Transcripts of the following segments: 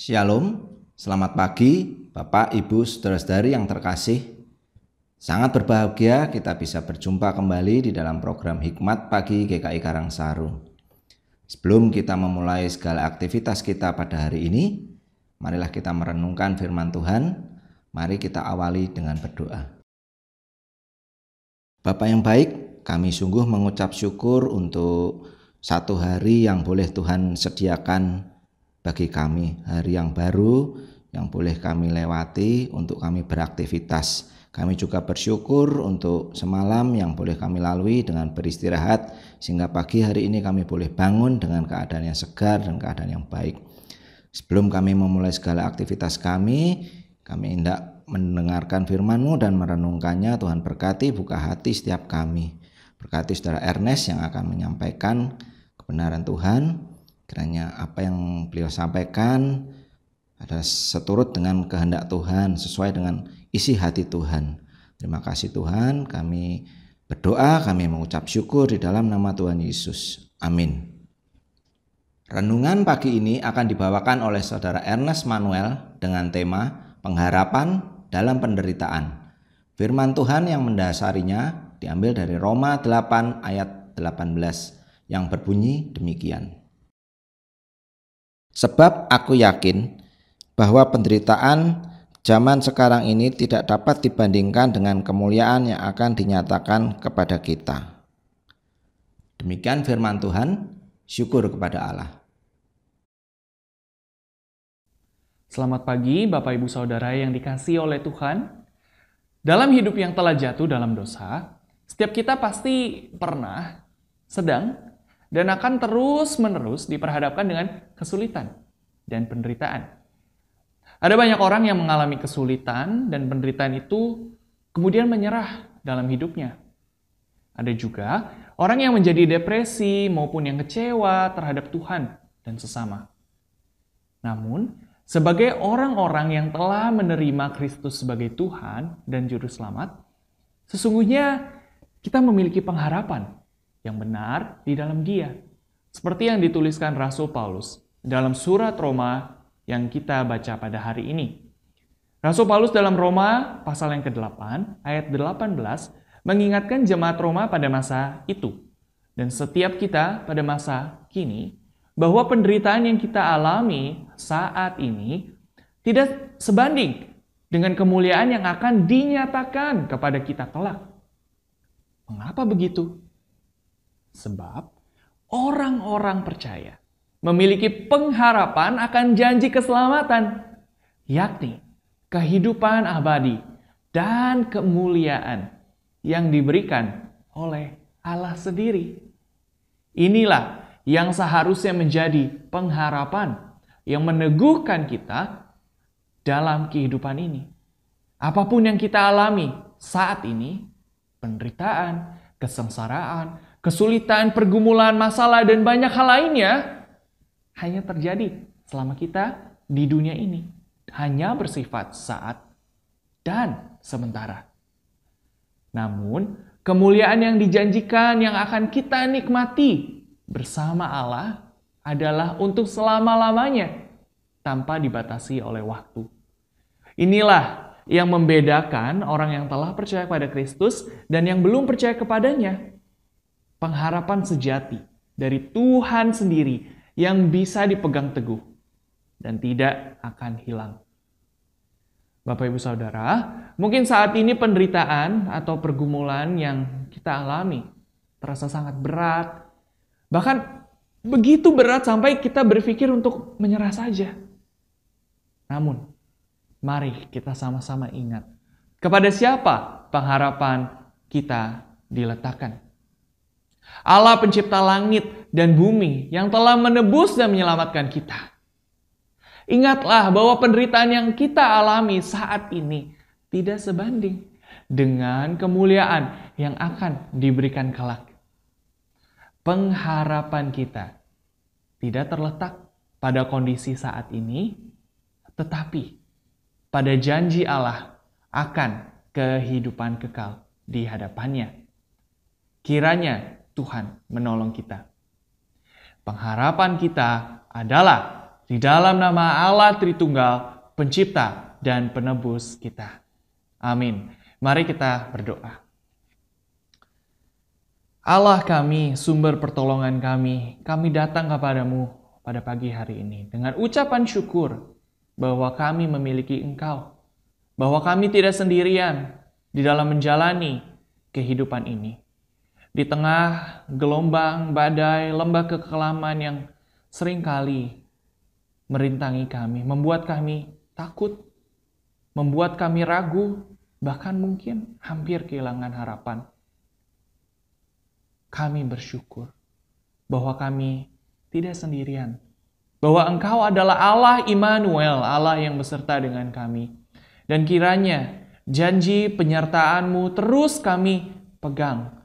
Shalom, selamat pagi Bapak, Ibu, Saudara-saudari yang terkasih. Sangat berbahagia kita bisa berjumpa kembali di dalam program Hikmat Pagi GKI Karangsaru. Sebelum kita memulai segala aktivitas kita pada hari ini, marilah kita merenungkan firman Tuhan. Mari kita awali dengan berdoa. Bapak yang baik, kami sungguh mengucap syukur untuk satu hari yang boleh Tuhan sediakan bagi kami hari yang baru yang boleh kami lewati untuk kami beraktivitas. Kami juga bersyukur untuk semalam yang boleh kami lalui dengan beristirahat sehingga pagi hari ini kami boleh bangun dengan keadaan yang segar dan keadaan yang baik. Sebelum kami memulai segala aktivitas kami, kami hendak mendengarkan firman-Mu dan merenungkannya. Tuhan berkati buka hati setiap kami. Berkati saudara Ernest yang akan menyampaikan kebenaran Tuhan kiranya apa yang beliau sampaikan adalah seturut dengan kehendak Tuhan sesuai dengan isi hati Tuhan terima kasih Tuhan kami berdoa kami mengucap syukur di dalam nama Tuhan Yesus amin Renungan pagi ini akan dibawakan oleh saudara Ernest Manuel dengan tema pengharapan dalam penderitaan. Firman Tuhan yang mendasarinya diambil dari Roma 8 ayat 18 yang berbunyi demikian. Sebab aku yakin bahwa penderitaan zaman sekarang ini tidak dapat dibandingkan dengan kemuliaan yang akan dinyatakan kepada kita. Demikian firman Tuhan, syukur kepada Allah. Selamat pagi Bapak Ibu Saudara yang dikasih oleh Tuhan. Dalam hidup yang telah jatuh dalam dosa, setiap kita pasti pernah, sedang, dan akan terus-menerus diperhadapkan dengan kesulitan dan penderitaan. Ada banyak orang yang mengalami kesulitan dan penderitaan itu kemudian menyerah dalam hidupnya. Ada juga orang yang menjadi depresi maupun yang kecewa terhadap Tuhan dan sesama. Namun, sebagai orang-orang yang telah menerima Kristus sebagai Tuhan dan Juru Selamat, sesungguhnya kita memiliki pengharapan yang benar di dalam Dia. Seperti yang dituliskan Rasul Paulus dalam surat Roma yang kita baca pada hari ini. Rasul Paulus dalam Roma pasal yang ke-8 ayat 18 mengingatkan jemaat Roma pada masa itu dan setiap kita pada masa kini bahwa penderitaan yang kita alami saat ini tidak sebanding dengan kemuliaan yang akan dinyatakan kepada kita kelak. Mengapa begitu? Sebab orang-orang percaya memiliki pengharapan akan janji keselamatan, yakni kehidupan abadi dan kemuliaan yang diberikan oleh Allah sendiri. Inilah yang seharusnya menjadi pengharapan yang meneguhkan kita dalam kehidupan ini. Apapun yang kita alami saat ini, penderitaan, kesengsaraan, kesulitan, pergumulan, masalah, dan banyak hal lainnya hanya terjadi selama kita di dunia ini. Hanya bersifat saat dan sementara. Namun, kemuliaan yang dijanjikan yang akan kita nikmati bersama Allah adalah untuk selama-lamanya tanpa dibatasi oleh waktu. Inilah yang membedakan orang yang telah percaya pada Kristus dan yang belum percaya kepadanya pengharapan sejati dari Tuhan sendiri yang bisa dipegang teguh dan tidak akan hilang. Bapak Ibu Saudara, mungkin saat ini penderitaan atau pergumulan yang kita alami terasa sangat berat. Bahkan begitu berat sampai kita berpikir untuk menyerah saja. Namun, mari kita sama-sama ingat kepada siapa pengharapan kita diletakkan. Allah pencipta langit dan bumi yang telah menebus dan menyelamatkan kita. Ingatlah bahwa penderitaan yang kita alami saat ini tidak sebanding dengan kemuliaan yang akan diberikan kelak. Pengharapan kita tidak terletak pada kondisi saat ini, tetapi pada janji Allah akan kehidupan kekal di hadapannya. Kiranya Tuhan menolong kita. Pengharapan kita adalah di dalam nama Allah Tritunggal, Pencipta dan Penebus kita. Amin. Mari kita berdoa. Allah kami, sumber pertolongan kami, kami datang kepadamu pada pagi hari ini dengan ucapan syukur bahwa kami memiliki Engkau, bahwa kami tidak sendirian di dalam menjalani kehidupan ini. Di tengah gelombang, badai, lembah kekelaman yang seringkali merintangi kami, membuat kami takut, membuat kami ragu, bahkan mungkin hampir kehilangan harapan. Kami bersyukur bahwa kami tidak sendirian, bahwa Engkau adalah Allah Immanuel, Allah yang beserta dengan kami. Dan kiranya janji penyertaanmu terus kami pegang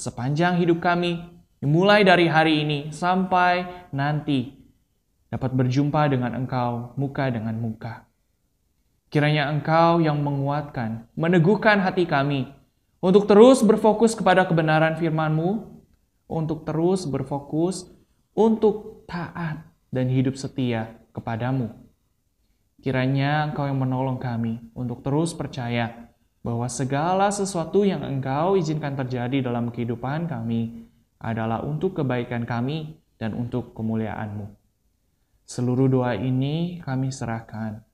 sepanjang hidup kami, mulai dari hari ini sampai nanti, dapat berjumpa dengan Engkau muka dengan muka. Kiranya Engkau yang menguatkan, meneguhkan hati kami, untuk terus berfokus kepada kebenaran firman-Mu, untuk terus berfokus, untuk taat dan hidup setia kepadamu. Kiranya Engkau yang menolong kami untuk terus percaya bahwa segala sesuatu yang Engkau izinkan terjadi dalam kehidupan kami adalah untuk kebaikan kami dan untuk kemuliaan-Mu. Seluruh doa ini kami serahkan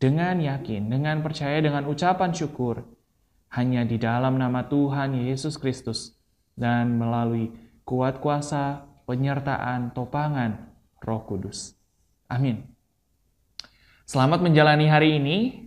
dengan yakin, dengan percaya, dengan ucapan syukur, hanya di dalam nama Tuhan Yesus Kristus dan melalui kuat kuasa, penyertaan, topangan Roh Kudus. Amin. Selamat menjalani hari ini.